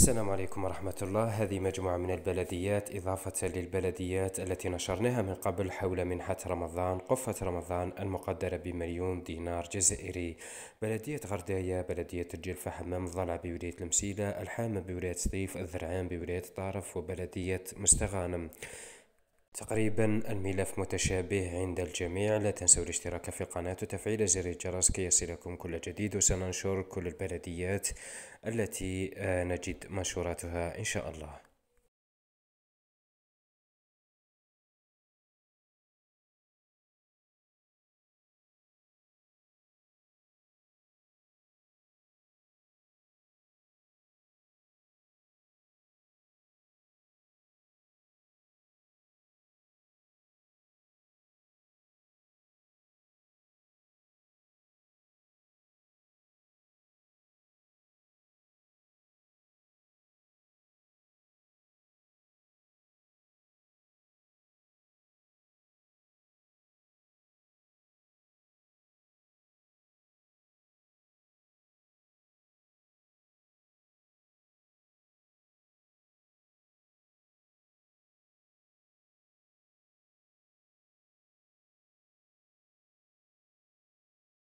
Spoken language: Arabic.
السلام عليكم ورحمة الله هذه مجموعة من البلديات إضافة للبلديات التي نشرناها من قبل حول منحة رمضان قفة رمضان المقدرة بمليون دينار جزائري بلدية غرداية بلدية الجلفة حمام الضلع بولاية المسيلة الحامة بولاية سطيف الذرعان بولاية طارف وبلدية مستغانم تقريبا الملف متشابه عند الجميع لا تنسوا الاشتراك في القناة وتفعيل زر الجرس كي يصلكم كل جديد وسننشر كل البلديات التي آه، نجد منشوراتها إن شاء الله